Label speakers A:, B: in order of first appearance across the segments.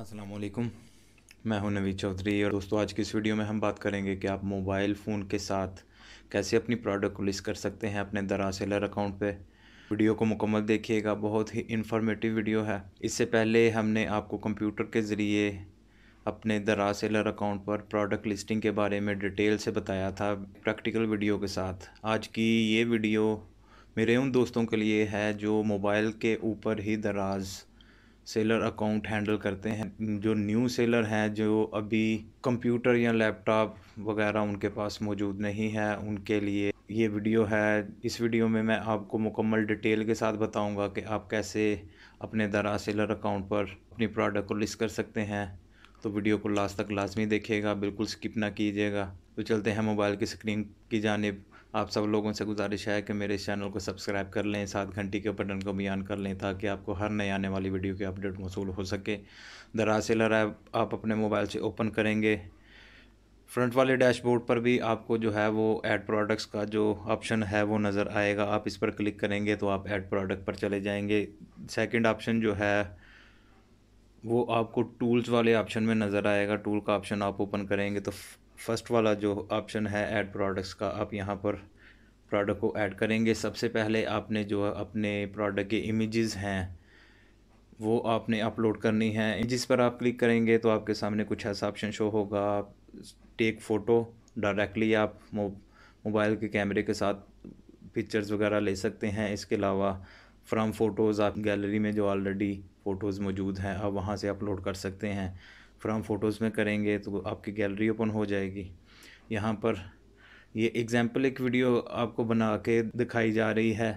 A: असलकुम मैं हूं नवी चौधरी और दोस्तों आज की इस वीडियो में हम बात करेंगे कि आप मोबाइल फ़ोन के साथ कैसे अपनी प्रोडक्ट को लिस्ट कर सकते हैं अपने दरा सेलर अकाउंट पे वीडियो को मुकम्मल देखिएगा बहुत ही इन्फॉर्मेटिव वीडियो है इससे पहले हमने आपको कंप्यूटर के ज़रिए अपने दरा सेलर अकाउंट पर प्रोडक्ट लिस्टिंग के बारे में डिटेल से बताया था प्रैक्टिकल वीडियो के साथ आज की ये वीडियो मेरे उन दोस्तों के लिए है जो मोबाइल के ऊपर ही दराज़ सेलर अकाउंट हैंडल करते हैं जो न्यू सेलर हैं जो अभी कंप्यूटर या लैपटॉप वगैरह उनके पास मौजूद नहीं है उनके लिए ये वीडियो है इस वीडियो में मैं आपको मुकम्मल डिटेल के साथ बताऊंगा कि आप कैसे अपने दरा सेलर अकाउंट पर अपनी प्रोडक्ट को लिस्ट कर सकते हैं तो वीडियो को लास्ट तक लाजमी देखिएगा बिल्कुल स्किप ना कीजिएगा तो चलते हैं मोबाइल की स्क्रीन की जानब आप सब लोगों से गुजारिश है कि मेरे इस चैनल को सब्सक्राइब कर लें साथ घंटी के बटन को भी ऑन कर लें ताकि आपको हर नए आने वाली वीडियो के अपडेट मौसू हो सके दरअसल आप अपने मोबाइल से ओपन करेंगे फ्रंट वाले डैशबोर्ड पर भी आपको जो है वो ऐड प्रोडक्ट्स का जो ऑप्शन है वो नज़र आएगा आप इस पर क्लिक करेंगे तो आप ऐड प्रोडक्ट पर चले जाएंगे सेकंड ऑप्शन जो है वो आपको टूल्स वाले ऑप्शन में नज़र आएगा टूल का ऑप्शन आप ओपन करेंगे तो फर्स्ट वाला जो ऑप्शन है ऐड प्रोडक्ट्स का आप यहाँ पर प्रोडक्ट को ऐड करेंगे सबसे पहले आपने जो अपने प्रोडक्ट के इमेजेस हैं वो आपने अपलोड करनी है इमेजेस पर आप क्लिक करेंगे तो आपके सामने कुछ ऐसा ऑप्शन शो होगा टेक फ़ोटो डायरेक्टली आप मोबाइल के कैमरे के साथ पिक्चर्स वगैरह ले सकते हैं इसके अलावा फ्रॉम फ़ोटोज़ आप गैलरी में जो ऑलरेडी फ़ोटोज़ मौजूद हैं आप वहाँ से अपलोड कर सकते हैं फ्राम फ़ोटोज़ में करेंगे तो आपकी गैलरी ओपन हो जाएगी यहाँ पर ये एग्ज़ाम्पल एक वीडियो आपको बना के दिखाई जा रही है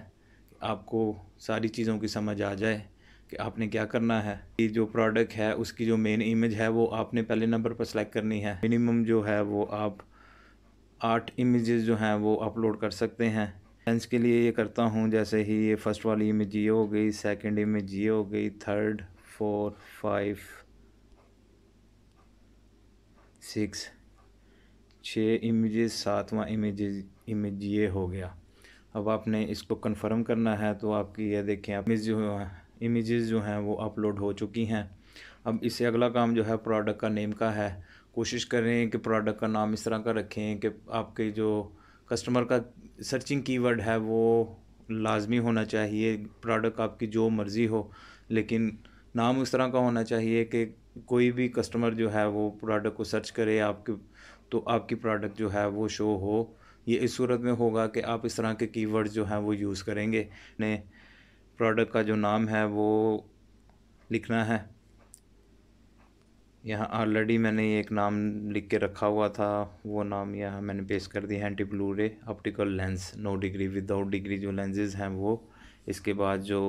A: आपको सारी चीज़ों की समझ आ जाए कि आपने क्या करना है ये जो प्रोडक्ट है उसकी जो मेन इमेज है वो आपने पहले नंबर पर सेलेक्ट करनी है मिनिमम जो है वो आप आठ इमेजेस जो हैं वो अपलोड कर सकते हैं फ्रेंड्स के लिए ये करता हूँ जैसे ही ये फ़र्स्ट वाली इमेज ये हो गई सेकंड इमेज ये हो गई थर्ड फोर फाइव सिक्स छः इमेज सातवां इमेज इमेज ये हो गया अब आपने इसको कंफर्म करना है तो आपकी ये देखें आप इमेज जो है इमेजेस जो हैं वो अपलोड हो चुकी हैं अब इससे अगला काम जो है प्रोडक्ट का नेम का है कोशिश करें कि प्रोडक्ट का नाम इस तरह का रखें कि आपके जो कस्टमर का सर्चिंग कीवर्ड है वो लाजमी होना चाहिए प्रोडक्ट आपकी जो मर्ज़ी हो लेकिन नाम उस तरह का होना चाहिए कि कोई भी कस्टमर जो है वो प्रोडक्ट को सर्च करे आपके तो आपकी प्रोडक्ट जो है वो शो हो ये इस सूरत में होगा कि आप इस तरह के कीवर्ड जो हैं वो यूज़ करेंगे ने प्रोडक्ट का जो नाम है वो लिखना है यहाँ ऑलरेडी मैंने एक नाम लिख के रखा हुआ था वो नाम यहाँ मैंने पेश कर दिया है anti blue ray optical lens no degree without degree जो लेंजेज़ हैं वो इसके बाद जो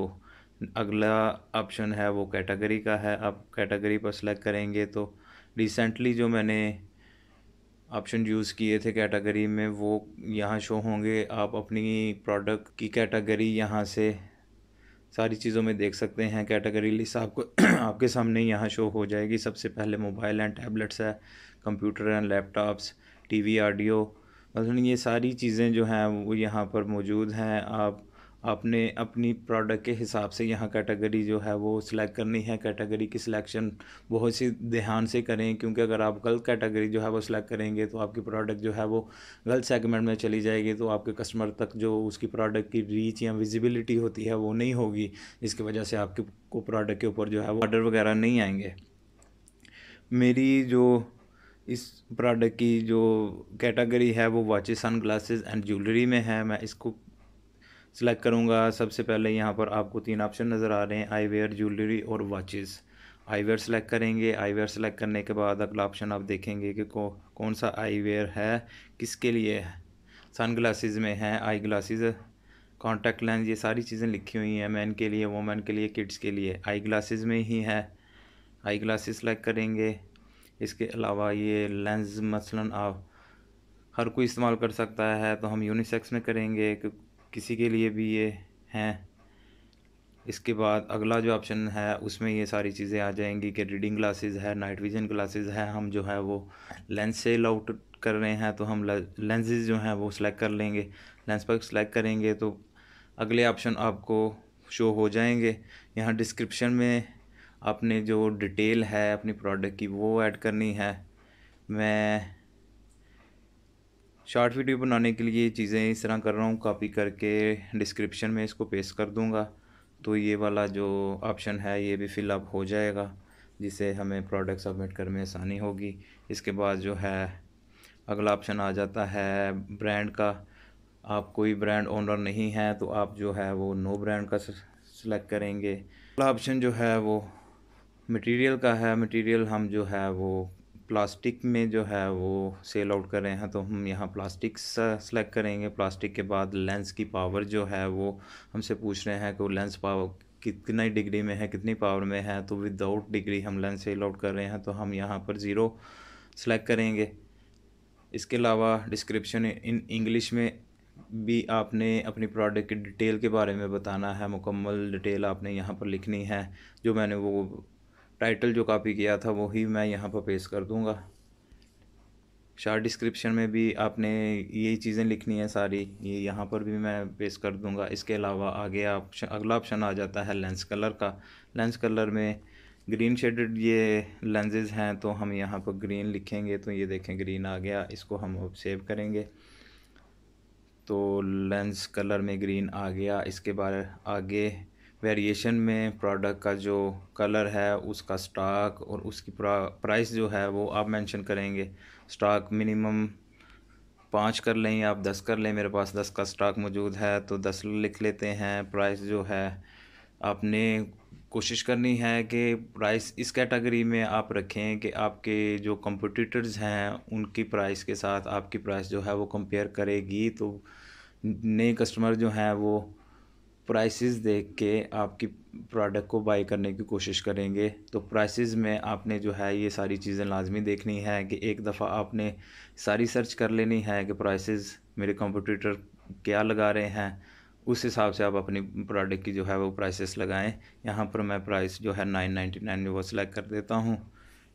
A: अगला ऑप्शन है वो कैटेगरी का है आप कैटेगरी पर सेलेक्ट करेंगे तो रिसेंटली जो मैंने ऑप्शन यूज़ किए थे कैटेगरी में वो यहाँ शो होंगे आप अपनी प्रोडक्ट की कैटेगरी यहाँ से सारी चीज़ों में देख सकते हैं कैटेगरी लिस्ट आपको आपके सामने यहाँ शो हो जाएगी सबसे पहले मोबाइल एंड टैबलेट्स है computer and laptops TV audio मतलब ये सारी चीज़ें जो हैं वो यहाँ पर मौजूद हैं आप आपने अपनी प्रोडक्ट के हिसाब से यहाँ कैटेगरी जो है वो सिलेक्ट करनी है कैटेगरी की सिलेक्शन बहुत सी ध्यान से करें क्योंकि अगर आप गलत कैटेगरी जो है वो सिलेक्ट करेंगे तो आपकी प्रोडक्ट जो है वो गलत सेगमेंट में चली जाएगी तो आपके कस्टमर तक जो उसकी प्रोडक्ट की रीच या विजिबिलिटी होती है वो नहीं होगी जिसकी वजह से आपके को प्रोडक्ट के ऊपर जो है वो ऑर्डर वगैरह नहीं आएंगे मेरी जो इस प्रोडक्ट की जो कैटेगरी है वो watches sunglasses and jewellery में है मैं इसको सेलेक्ट करूँगा सबसे पहले यहाँ पर आपको तीन ऑप्शन नज़र आ रहे हैं आई वेयर ज्वेलरी और वॉचेस आई वेयर सेलेक्ट करेंगे आई वेयर सेलेक्ट करने के बाद अगला ऑप्शन आप देखेंगे कि को, कौन सा आई वेयर है किसके लिए है सन ग्लासेज में है आई ग्लासेज कॉन्टैक्ट लेंस ये सारी चीज़ें लिखी हुई हैं मैन के लिए वोमेन के लिए किड्स के लिए आई ग्लासेज में ही है आई ग्लासेस सेलेक्ट करेंगे इसके अलावा ये लेंस मसलन आप हर कोई इस्तेमाल कर सकता है तो हम यूनिसेक्स में करेंगे किसी के लिए भी ये हैं इसके बाद अगला जो ऑप्शन है उसमें ये सारी चीज़ें आ जाएंगी कि रीडिंग ग्लासेस है नाइट विजन ग्लासेस है हम जो है वो लेंस से आउट कर रहे हैं तो हम लेंसेज जो हैं वो सिलेक्ट कर लेंगे लेंस पर सिलेक्ट करेंगे तो अगले ऑप्शन आपको शो हो जाएंगे यहाँ डिस्क्रिप्शन में आपने जो डिटेल है अपनी प्रोडक्ट की वो ऐड करनी है मैं शॉर्ट वीडियो बनाने के लिए चीज़ें इस तरह कर रहा हूँ कॉपी करके डिस्क्रिप्शन में इसको पेस्ट कर दूँगा तो ये वाला जो ऑप्शन है ये भी फिलअप हो जाएगा जिससे हमें प्रोडक्ट सबमिट करने में आसानी होगी इसके बाद जो है अगला ऑप्शन आ जाता है ब्रांड का आप कोई ब्रांड ओनर नहीं है तो आप जो है वो नो ब्रांड का सिलेक्ट करेंगे अगला ऑप्शन जो है वो मटेरियल का है मटेरियल हम जो है वो प्लास्टिक में जो है वो सेल आउट कर रहे हैं तो हम यहाँ प्लास्टिक सेलेक्ट करेंगे प्लास्टिक के बाद लेंस की पावर जो है वो हमसे पूछ रहे हैं कि वो लेंस पावर कितनी डिग्री में है कितनी पावर में है तो विदाउट डिग्री हम लेंस सेल आउट कर रहे हैं तो हम यहाँ पर ज़ीरो सेलेक्ट करेंगे इसके अलावा डिस्क्रिप्शन इन इंग्लिश में भी आपने अपनी प्रोडक्ट की डिटेल के बारे में बताना है मुकम्मल डिटेल आपने यहाँ पर लिखनी है जो मैंने वो टाइटल जो कॉपी किया था वही मैं यहाँ पर पेश कर दूँगा शार्ट डिस्क्रिप्शन में भी आपने यही चीज़ें लिखनी है सारी ये यहाँ पर भी मैं पेश कर दूँगा इसके अलावा आगे ऑप्शन अगला ऑप्शन आ जाता है लेंस कलर का लेंस कलर में ग्रीन शेडेड ये लेंजेज हैं तो हम यहाँ पर ग्रीन लिखेंगे तो ये देखें ग्रीन आ गया इसको हम अब सेव करेंगे तो लेंस कलर में ग्रीन आ गया इसके बाद आगे वेरिएशन में प्रोडक्ट का जो कलर है उसका स्टॉक और उसकी प्राइस जो है वो आप मेंशन करेंगे स्टॉक मिनिमम पाँच कर लें आप दस कर लें मेरे पास दस का स्टॉक मौजूद है तो दस लिख लेते हैं प्राइस जो है आपने कोशिश करनी है कि प्राइस इस कैटेगरी में आप रखें कि आपके जो कंपटीटर्स हैं उनकी प्राइस के साथ आपकी प्राइस जो है वो कंपेयर करेगी तो नए कस्टमर जो हैं वो प्राइसेस देख के आपकी प्रोडक्ट को बाई करने की कोशिश करेंगे तो प्राइसेस में आपने जो है ये सारी चीज़ें लाजमी देखनी है कि एक दफ़ा आपने सारी सर्च कर लेनी है कि प्राइसेस मेरे कंप्यूटर क्या लगा रहे हैं उस हिसाब से आप अपनी प्रोडक्ट की जो है वो प्राइसेस लगाएं यहाँ पर मैं प्राइस जो है नाइन नाइन्टी नाइन वो सिलेक्ट कर देता हूँ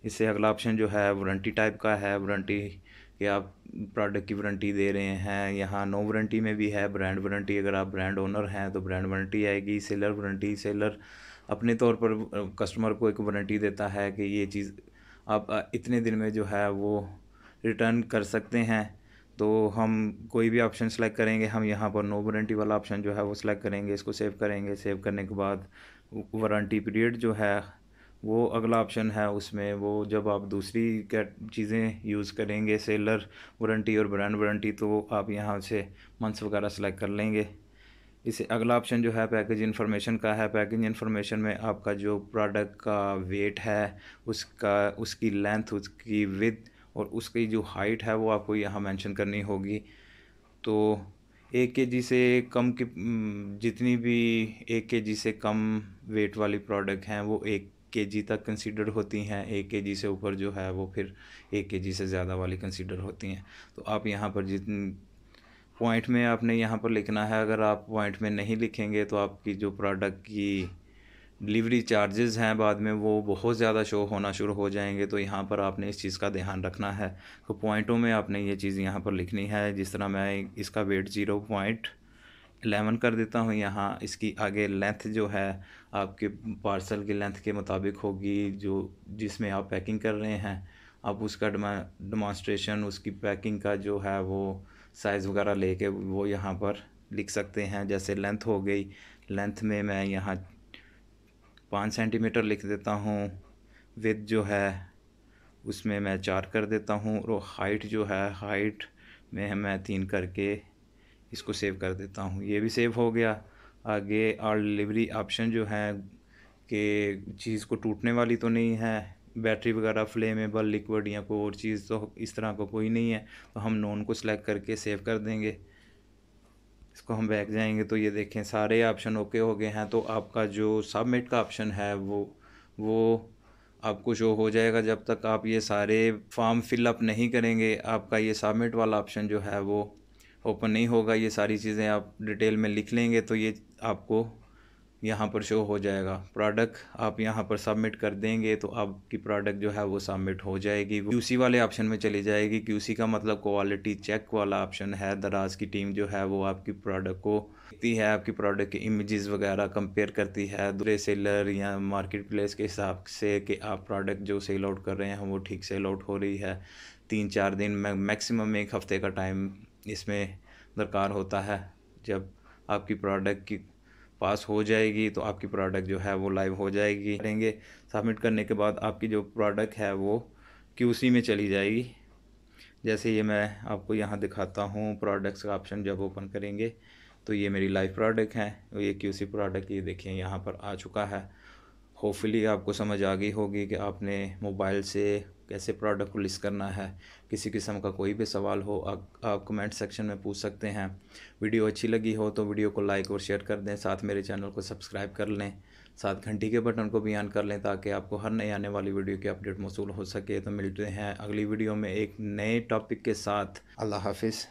A: इससे अगला ऑप्शन जो है वारंटी टाइप का है वारंटी कि आप प्रोडक्ट की वारंटी दे रहे हैं यहाँ नो वारंटी में भी है ब्रांड वारंटी अगर आप ब्रांड ओनर हैं तो ब्रांड वारंटी आएगी सेलर वारंटी सेलर अपने तौर पर कस्टमर को एक वारंटी देता है कि ये चीज़ आप इतने दिन में जो है वो रिटर्न कर सकते हैं तो हम कोई भी ऑप्शन सेलेक्ट करेंगे हम यहाँ पर नो वारंटी वाला ऑप्शन जो है वो सिलेक्ट करेंगे इसको सेव करेंगे सेव करने के बाद वारंटी पीरियड जो है वो अगला ऑप्शन है उसमें वो जब आप दूसरी कैट चीज़ें यूज़ करेंगे सेलर वारंटी और ब्रांड वारंटी तो आप यहाँ से मंथ्स वगैरह सेलेक्ट कर लेंगे इसे अगला ऑप्शन जो है पैकेज इन्फॉर्मेशन का है पैकेज इन्फॉर्मेशन में आपका जो प्रोडक्ट का वेट है उसका उसकी लेंथ उसकी विथ और उसकी जो हाइट है वो आपको यहाँ मैंशन करनी होगी तो एक के जी से कम की जितनी भी एक के जी से कम वेट वाली प्रोडक्ट हैं वो एक के जी तक कंसिडर होती हैं एक के जी से ऊपर जो है वो फिर एक के जी से ज़्यादा वाली कंसिडर होती हैं तो आप यहाँ पर जित पॉइंट में आपने यहाँ पर लिखना है अगर आप पॉइंट में नहीं लिखेंगे तो आपकी जो प्रोडक्ट की डिलीवरी चार्जेस हैं बाद में वो बहुत ज़्यादा शो होना शुरू हो जाएंगे तो यहाँ पर आपने इस चीज़ का ध्यान रखना है तो पॉइंटों में आपने ये चीज़ यहाँ पर लिखनी है जिस तरह मैं इसका वेट ज़ीरो पॉइंट एलेवन कर देता हूँ यहाँ इसकी आगे लेंथ जो है आपके पार्सल की लेंथ के मुताबिक होगी जो जिसमें आप पैकिंग कर रहे हैं आप उसका डमॉन्स्ट्रेशन उसकी पैकिंग का जो है वो साइज़ वगैरह लेके वो यहाँ पर लिख सकते हैं जैसे लेंथ हो गई लेंथ में मैं यहाँ पाँच सेंटीमीटर लिख देता हूँ विथ जो है उसमें मैं चार कर देता हूँ और हाइट जो है हाइट में मैं तीन करके इसको सेव कर देता हूँ ये भी सेव हो गया आगे और डिलीवरी ऑप्शन जो है कि चीज़ को टूटने वाली तो नहीं है बैटरी वगैरह फ्लेमेबल लिक्विड या कोई और चीज़ तो इस तरह का कोई नहीं है तो हम नॉन को सिलेक्ट करके सेव कर देंगे इसको हम बैक जाएंगे तो ये देखें सारे ऑप्शन ओके हो गए हैं तो आपका जो सबमिट का ऑप्शन है वो वो आपको शो हो जाएगा जब तक आप ये सारे फॉर्म फिलअप नहीं करेंगे आपका ये सबमिट वाला ऑप्शन जो है वो ओपन नहीं होगा ये सारी चीज़ें आप डिटेल में लिख लेंगे तो ये आपको यहाँ पर शो हो जाएगा प्रोडक्ट आप यहाँ पर सबमिट कर देंगे तो आपकी प्रोडक्ट जो है वो सबमिट हो जाएगी क्यूसी वाले ऑप्शन में चली जाएगी क्यूसी का मतलब क्वालिटी चेक वाला ऑप्शन है दराज की टीम जो है वो आपकी प्रोडक्ट को देखती है आपकी प्रोडक्ट के इमेजेस वगैरह कंपेयर करती है दूसरे सेलर या मार्केट प्लेस के हिसाब से कि आप प्रोडक्ट जो सेल आउट कर रहे हैं वो ठीक सेल आउट हो रही है तीन चार दिन मैक्सिमम एक हफ्ते का टाइम इसमें दरकार होता है जब आपकी प्रोडक्ट की पास हो जाएगी तो आपकी प्रोडक्ट जो है वो लाइव हो जाएगी करेंगे सबमिट करने के बाद आपकी जो प्रोडक्ट है वो क्यूसी में चली जाएगी जैसे ये मैं आपको यहाँ दिखाता हूँ प्रोडक्ट्स का ऑप्शन जब ओपन करेंगे तो ये मेरी लाइव प्रोडक्ट है ये क्यूसी प्रोडक्ट ये देखें यहाँ पर आ चुका है होपफुली आपको समझ आ गई होगी कि आपने मोबाइल से कैसे प्रोडक्ट को लिस्ट करना है किसी किस्म का कोई भी सवाल हो आ, आप कमेंट सेक्शन में पूछ सकते हैं वीडियो अच्छी लगी हो तो वीडियो को लाइक और शेयर कर दें साथ मेरे चैनल को सब्सक्राइब कर लें साथ घंटी के बटन को भी ऑन कर लें ताकि आपको हर नई आने वाली वीडियो की अपडेट मौसू हो सके तो मिलते हैं अगली वीडियो में एक नए टॉपिक के साथ अल्लाह हाफिज़